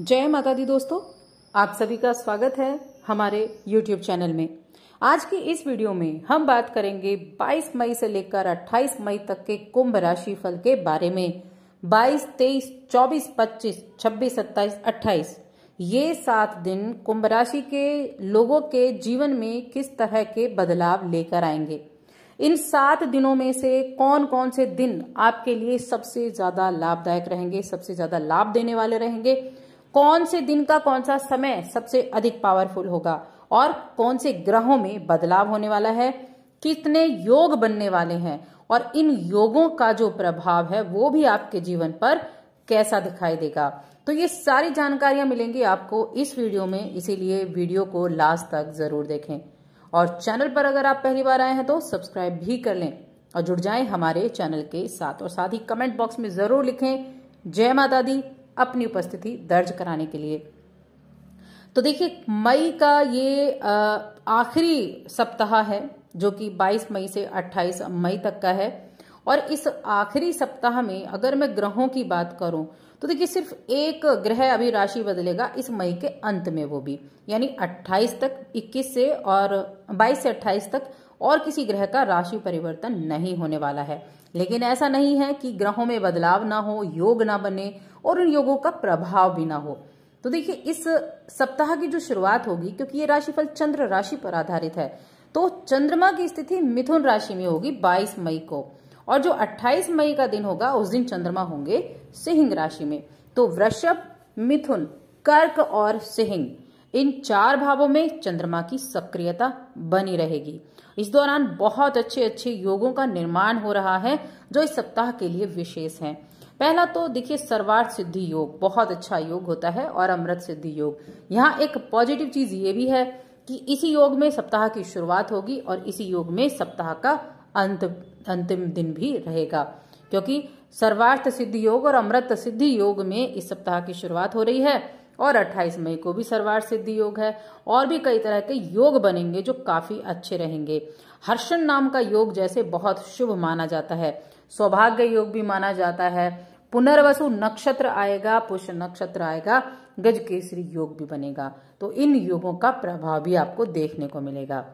जय माता दी दोस्तों आप सभी का स्वागत है हमारे YouTube चैनल में आज की इस वीडियो में हम बात करेंगे 22 मई से लेकर 28 मई तक के कुंभ राशि फल के बारे में 22, 23, 24, 25, 26, 27, 28 ये सात दिन कुंभ राशि के लोगों के जीवन में किस तरह के बदलाव लेकर आएंगे इन सात दिनों में से कौन कौन से दिन आपके लिए सबसे ज्यादा लाभदायक रहेंगे सबसे ज्यादा लाभ देने वाले रहेंगे कौन से दिन का कौन सा समय सबसे अधिक पावरफुल होगा और कौन से ग्रहों में बदलाव होने वाला है कितने योग बनने वाले हैं और इन योगों का जो प्रभाव है वो भी आपके जीवन पर कैसा दिखाई देगा तो ये सारी जानकारियां मिलेंगी आपको इस वीडियो में इसीलिए वीडियो को लास्ट तक जरूर देखें और चैनल पर अगर आप पहली बार आए हैं तो सब्सक्राइब भी कर लें और जुड़ जाएं हमारे चैनल के साथ और साथ ही कमेंट बॉक्स में जरूर लिखें जय माता दी अपनी उपस्थिति दर्ज कराने के लिए तो देखिए मई का ये आखिरी सप्ताह है जो कि 22 मई से 28 मई तक का है और इस आखिरी सप्ताह में अगर मैं ग्रहों की बात करूं तो देखिए सिर्फ एक ग्रह अभी राशि बदलेगा इस मई के अंत में वो भी यानी 28 तक 21 से और 22 से 28 तक और किसी ग्रह का राशि परिवर्तन नहीं होने वाला है लेकिन ऐसा नहीं है कि ग्रहों में बदलाव ना हो योग ना बने और उन योगों का प्रभाव भी ना हो तो देखिए इस सप्ताह की जो शुरुआत होगी क्योंकि ये राशिफल चंद्र राशि पर आधारित है तो चंद्रमा की स्थिति मिथुन राशि में होगी 22 मई को और जो 28 मई का दिन होगा उस दिन चंद्रमा होंगे सिंह राशि में तो वृषभ मिथुन कर्क और सिंह इन चार भावों में चंद्रमा की सक्रियता बनी रहेगी इस दौरान बहुत अच्छे अच्छे योगों का निर्माण हो रहा है जो इस सप्ताह के लिए विशेष हैं पहला तो देखिए सर्वार्थ सिद्धि योग बहुत अच्छा योग होता है और अमृत सिद्धि योग यहाँ एक पॉजिटिव चीज ये भी है कि इसी योग में सप्ताह की शुरुआत होगी और इसी योग में सप्ताह का अंत अंतिम दिन भी रहेगा क्योंकि सर्वार्थ सिद्धि योग और अमृत सिद्धि योग में इस सप्ताह की शुरुआत हो रही है और 28 मई को भी सर्वार्थ सिद्धि योग है और भी कई तरह के योग बनेंगे जो काफी अच्छे रहेंगे हर्षण नाम का योग जैसे बहुत शुभ माना जाता है सौभाग्य योग भी माना जाता है पुनर्वसु नक्षत्र आएगा पुष्य नक्षत्र आएगा गज केसरी योग भी बनेगा तो इन योगों का प्रभाव भी आपको देखने को मिलेगा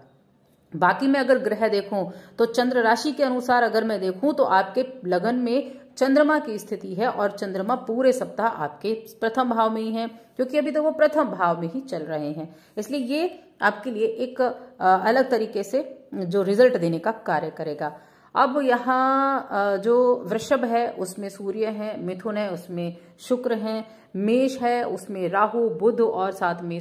बाकी मैं अगर ग्रह देखूं तो चंद्र राशि के अनुसार अगर मैं देखूं तो आपके लगन में चंद्रमा की स्थिति है और चंद्रमा पूरे सप्ताह आपके प्रथम भाव में ही है क्योंकि अभी तो वो प्रथम भाव में ही चल रहे हैं इसलिए ये आपके लिए एक अलग तरीके से जो रिजल्ट देने का कार्य करेगा अब यहाँ जो वृषभ है उसमें सूर्य है मिथुन है उसमें शुक्र है मेष है उसमें राहु बुध और साथ में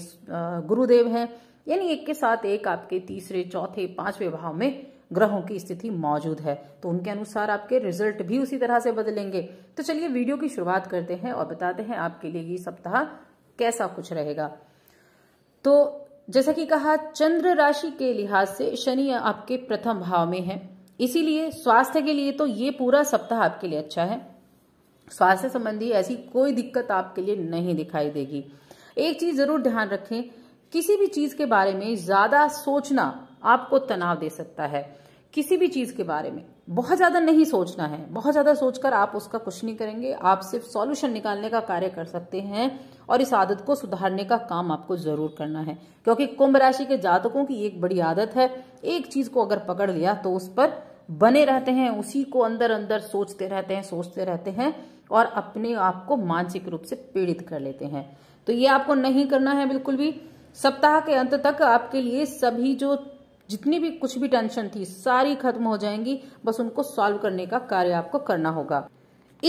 गुरुदेव हैं यानी एक के साथ एक आपके तीसरे चौथे पांचवें भाव में ग्रहों की स्थिति मौजूद है तो उनके अनुसार आपके रिजल्ट भी उसी तरह से बदलेंगे तो चलिए वीडियो की शुरुआत करते हैं और बताते हैं आपके लिए ये सप्ताह कैसा कुछ रहेगा तो जैसा कि कहा चंद्र राशि के लिहाज से शनि आपके प्रथम भाव में है इसीलिए स्वास्थ्य के लिए तो ये पूरा सप्ताह आपके लिए अच्छा है स्वास्थ्य संबंधी ऐसी कोई दिक्कत आपके लिए नहीं दिखाई देगी एक चीज जरूर ध्यान रखें किसी भी चीज के बारे में ज्यादा सोचना आपको तनाव दे सकता है किसी भी चीज के बारे में बहुत ज्यादा नहीं सोचना है बहुत ज्यादा सोचकर आप उसका कुछ नहीं करेंगे आप सिर्फ सॉल्यूशन निकालने का कार्य कर सकते हैं और इस आदत को सुधारने का काम आपको जरूर करना है क्योंकि कुंभ राशि के जातकों की एक बड़ी आदत है एक चीज को अगर पकड़ लिया तो उस पर बने रहते हैं उसी को अंदर अंदर सोचते रहते हैं सोचते रहते हैं और अपने आप को मानसिक रूप से पीड़ित कर लेते हैं तो ये आपको नहीं करना है बिल्कुल भी सप्ताह के अंत तक आपके लिए सभी जो जितनी भी कुछ भी टेंशन थी सारी खत्म हो जाएंगी बस उनको सॉल्व करने का कार्य आपको करना होगा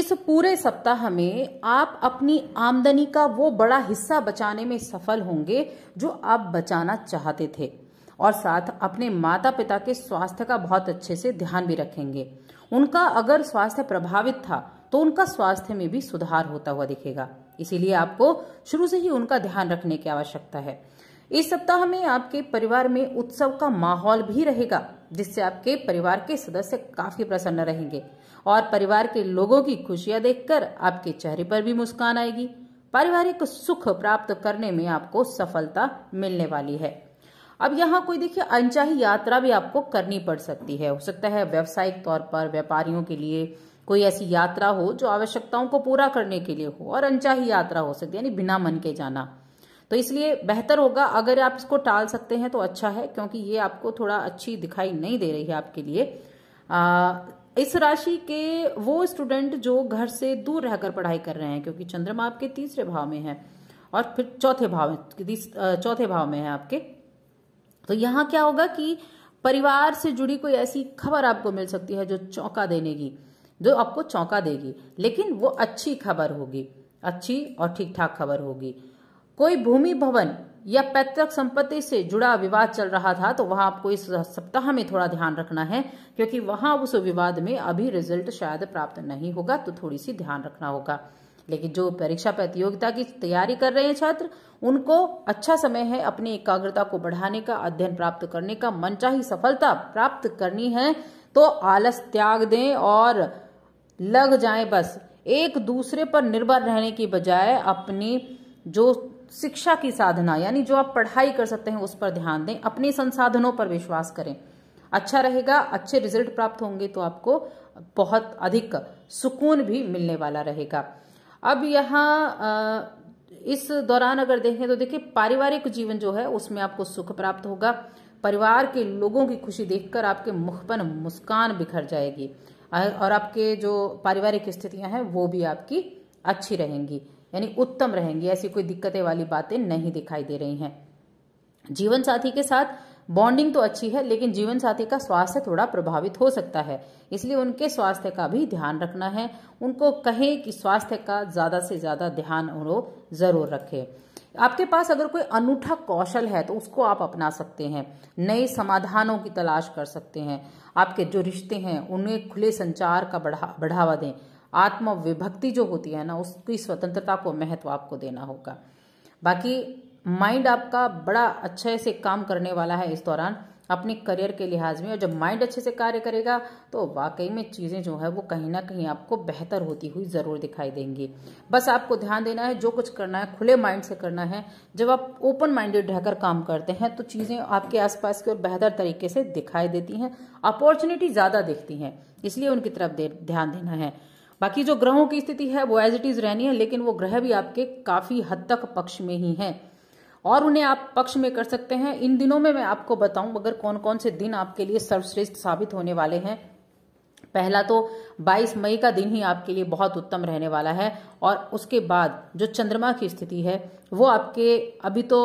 इस पूरे सप्ताह में आप अपनी आमदनी का वो बड़ा हिस्सा बचाने में सफल होंगे जो आप बचाना चाहते थे और साथ अपने माता पिता के स्वास्थ्य का बहुत अच्छे से ध्यान भी रखेंगे उनका अगर स्वास्थ्य प्रभावित था तो उनका स्वास्थ्य में भी सुधार होता हुआ दिखेगा इसीलिए आपको शुरू से ही उनका ध्यान रखने की आवश्यकता है इस सप्ताह में आपके परिवार में उत्सव का माहौल भी रहेगा जिससे आपके परिवार के सदस्य काफी प्रसन्न रहेंगे और परिवार के लोगों की खुशियां देखकर आपके चेहरे पर भी मुस्कान आएगी पारिवारिक सुख प्राप्त करने में आपको सफलता मिलने वाली है अब यहाँ कोई देखिए अनचाही यात्रा भी आपको करनी पड़ सकती है हो सकता है व्यावसायिक तौर पर व्यापारियों के लिए कोई ऐसी यात्रा हो जो आवश्यकताओं को पूरा करने के लिए हो और अनचाही यात्रा हो सकती है यानी बिना मन के जाना तो इसलिए बेहतर होगा अगर आप इसको टाल सकते हैं तो अच्छा है क्योंकि ये आपको थोड़ा अच्छी दिखाई नहीं दे रही है आपके लिए आ, इस राशि के वो स्टूडेंट जो घर से दूर रहकर पढ़ाई कर रहे हैं क्योंकि चंद्रमा आपके तीसरे भाव में है और फिर चौथे भाव चौथे भाव में है आपके तो यहाँ क्या होगा कि परिवार से जुड़ी कोई ऐसी खबर आपको मिल सकती है जो चौंका देने की जो आपको चौंका देगी लेकिन वो अच्छी खबर होगी अच्छी और ठीक ठाक खबर होगी कोई भूमि भवन या पैतृक संपत्ति से जुड़ा विवाद चल रहा था तो वहां आपको इस सप्ताह में थोड़ा ध्यान रखना है क्योंकि वहां उस विवाद में अभी रिजल्ट शायद प्राप्त नहीं होगा तो थोड़ी सी ध्यान रखना होगा लेकिन जो परीक्षा प्रतियोगिता की तैयारी कर रहे हैं छात्र उनको अच्छा समय है अपनी एकाग्रता को बढ़ाने का अध्ययन प्राप्त करने का मनचाही सफलता प्राप्त करनी है तो आलस त्याग दें और लग जाएं बस एक दूसरे पर निर्भर रहने की बजाय अपनी जो शिक्षा की साधना यानी जो आप पढ़ाई कर सकते हैं उस पर ध्यान दें अपने संसाधनों पर विश्वास करें अच्छा रहेगा अच्छे रिजल्ट प्राप्त होंगे तो आपको बहुत अधिक सुकून भी मिलने वाला रहेगा अब यहाँ इस दौरान अगर देखें तो देखिए पारिवारिक जीवन जो है उसमें आपको सुख प्राप्त होगा परिवार के लोगों की खुशी देखकर आपके मुख पर मुस्कान बिखर जाएगी और आपके जो पारिवारिक स्थितियां हैं वो भी आपकी अच्छी रहेंगी यानी उत्तम रहेंगी ऐसी कोई दिक्कतें वाली बातें नहीं दिखाई दे रही हैं जीवन साथी के साथ बॉन्डिंग तो अच्छी है लेकिन जीवन साथी का स्वास्थ्य थोड़ा प्रभावित हो सकता है इसलिए उनके स्वास्थ्य का भी ध्यान रखना है उनको कहें कि स्वास्थ्य का ज़्यादा से ज़्यादा ध्यान उन्हों ज़रूर रखें आपके पास अगर कोई अनूठा कौशल है तो उसको आप अपना सकते हैं नए समाधानों की तलाश कर सकते हैं आपके जो रिश्ते हैं उन्हें खुले संचार का बढ़ा बढ़ावा दें आत्म विभक्ति जो होती है ना उसकी स्वतंत्रता को महत्व आपको देना होगा बाकी माइंड आपका बड़ा अच्छे से काम करने वाला है इस दौरान अपने करियर के लिहाज में और जब माइंड अच्छे से कार्य करेगा तो वाकई में चीज़ें जो है वो कहीं ना कहीं आपको बेहतर होती हुई ज़रूर दिखाई देंगी बस आपको ध्यान देना है जो कुछ करना है खुले माइंड से करना है जब आप ओपन माइंडेड रहकर काम करते हैं तो चीज़ें आपके आसपास की और बेहतर तरीके से दिखाई देती हैं अपॉर्चुनिटी ज़्यादा दिखती हैं इसलिए उनकी तरफ दे, ध्यान देना है बाकी जो ग्रहों की स्थिति है वो एज इट इज़ रहनी है लेकिन वो ग्रह भी आपके काफ़ी हद तक पक्ष में ही हैं और उन्हें आप पक्ष में कर सकते हैं इन दिनों में मैं आपको बताऊं अगर कौन कौन से दिन आपके लिए सर्वश्रेष्ठ साबित होने वाले हैं पहला तो 22 मई का दिन ही आपके लिए बहुत उत्तम रहने वाला है और उसके बाद जो चंद्रमा की स्थिति है वो आपके अभी तो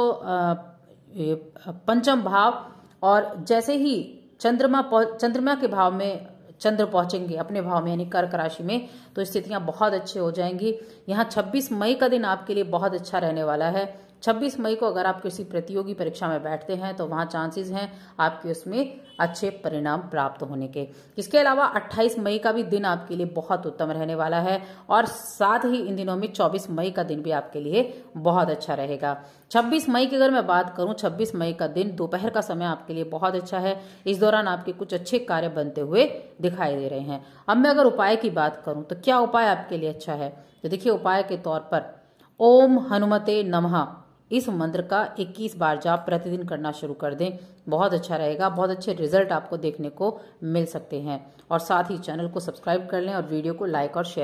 पंचम भाव और जैसे ही चंद्रमा चंद्रमा के भाव में चंद्र पहुंचेंगे अपने भाव में यानी कर्क राशि में तो स्थितियां बहुत अच्छी हो जाएंगी यहाँ 26 मई का दिन आपके लिए बहुत अच्छा रहने वाला है 26 मई को अगर आप किसी प्रतियोगी परीक्षा में बैठते हैं तो वहां चांसेस हैं आपके उसमें अच्छे परिणाम प्राप्त होने के इसके अलावा 28 मई का भी दिन आपके लिए बहुत उत्तम रहने वाला है और साथ ही इन दिनों में 24 मई का दिन भी आपके लिए बहुत अच्छा रहेगा 26 मई की अगर मैं बात करूं 26 मई का दिन दोपहर का समय आपके लिए बहुत अच्छा है इस दौरान आपके कुछ अच्छे कार्य बनते हुए दिखाई दे रहे हैं अब मैं अगर उपाय की बात करूं तो क्या उपाय आपके लिए अच्छा है तो देखिए उपाय के तौर पर ओम हनुमते नमः इस मंत्र का 21 बार जाप प्रतिदिन करना शुरू कर दें बहुत अच्छा रहेगा बहुत अच्छे रिजल्ट आपको देखने को मिल सकते हैं और साथ ही चैनल को सब्सक्राइब कर लें और वीडियो को लाइक और शेयर